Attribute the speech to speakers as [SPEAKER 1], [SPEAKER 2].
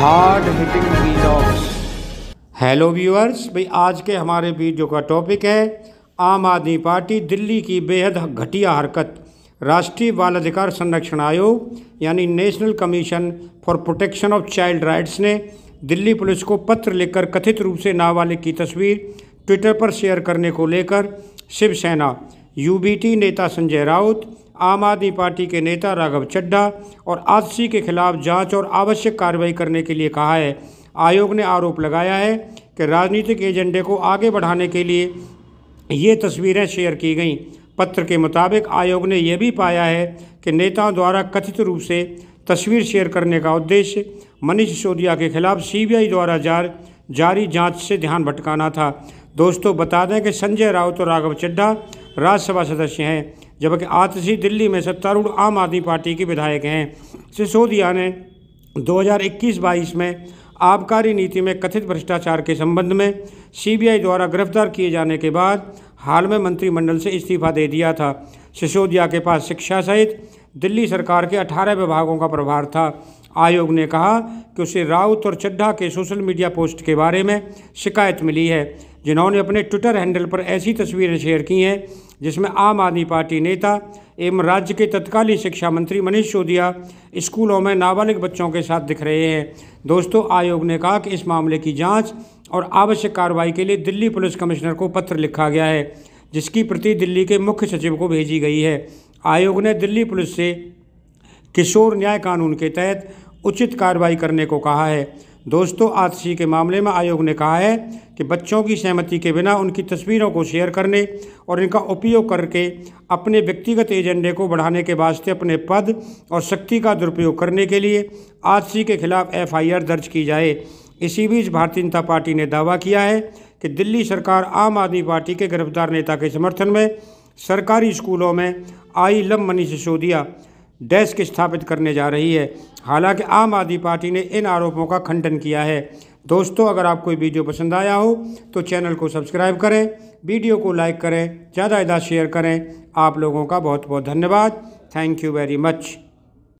[SPEAKER 1] hard hitting vlogs hello viewers भाई आज के हमारे वीडियो का टॉपिक है आम आदमी पार्टी दिल्ली की बेहद घटिया हरकत राष्ट्रीय बाल अधिकार संरक्षण आयोग यानी national commission for protection of child rights ने दिल्ली पुलिस को पत्र लिखकर कथित रूप से नाबालिग की तस्वीर ट्विटर पर शेयर करने को लेकर शिवसेना यूबीटी नेता संजय राउत आम आदमी पार्टी के नेता राघव चड्ढा और आदसी के खिलाफ जांच और आवश्यक कार्रवाई करने के लिए कहा है आयोग ने आरोप लगाया है कि राजनीतिक एजेंडे को आगे बढ़ाने के लिए ये तस्वीरें शेयर की गईं पत्र के मुताबिक आयोग ने यह भी पाया है कि नेताओं द्वारा कथित रूप से तस्वीर शेयर करने का उद्देश्य मनीष सिसोदिया के खिलाफ सीबीआई द्वारा जार जारी जांच से ध्यान भटकाना था दोस्तों बता दें कि संजय राउत और राघव चड्ढा राज्यसभा सदस्य हैं जबकि आतिशी दिल्ली में सत्तारूढ़ आम आदमी पार्टी के विधायक हैं सिसोदिया ने 2021-22 में आबकारी नीति में कथित भ्रष्टाचार के संबंध में सीबीआई द्वारा गिरफ्तार किए जाने के बाद हाल में मंत्रिमंडल से इस्तीफा दे दिया था सिसोदिया के पास शिक्षा सहित दिल्ली सरकार के 18 विभागों का प्रभार था आयोग ने कहा कि उसे राउत और चड्ढा के सोशल मीडिया पोस्ट के बारे में शिकायत मिली है जिन्होंने अपने ट्विटर हैंडल पर ऐसी तस्वीरें शेयर की हैं जिसमें आम आदमी पार्टी नेता एवं राज्य के तत्कालीन शिक्षा मंत्री मनीष सोदिया स्कूलों में नाबालिग बच्चों के साथ दिख रहे हैं दोस्तों आयोग ने कहा कि इस मामले की जांच और आवश्यक कार्रवाई के लिए दिल्ली पुलिस कमिश्नर को पत्र लिखा गया है जिसकी प्रति दिल्ली के मुख्य सचिव को भेजी गई है आयोग ने दिल्ली पुलिस से किशोर न्याय कानून के तहत उचित कार्रवाई करने को कहा है दोस्तों आतशी के मामले में आयोग ने कहा है कि बच्चों की सहमति के बिना उनकी तस्वीरों को शेयर करने और इनका उपयोग करके अपने व्यक्तिगत एजेंडे को बढ़ाने के वास्ते अपने पद और शक्ति का दुरुपयोग करने के लिए आतशी के खिलाफ एफआईआर दर्ज की जाए इसी बीच भारतीय जनता पार्टी ने दावा किया है कि दिल्ली सरकार आम आदमी पार्टी के गिरफ्तार नेता के समर्थन में सरकारी स्कूलों में आई लम मनी सिसोदिया डेस्क स्थापित करने जा रही है हालांकि आम आदमी पार्टी ने इन आरोपों का खंडन किया है दोस्तों अगर आपको वीडियो पसंद आया हो तो चैनल को सब्सक्राइब करें वीडियो को लाइक करें ज़्यादा ज़्यादा शेयर करें आप लोगों का बहुत बहुत धन्यवाद थैंक यू वेरी मच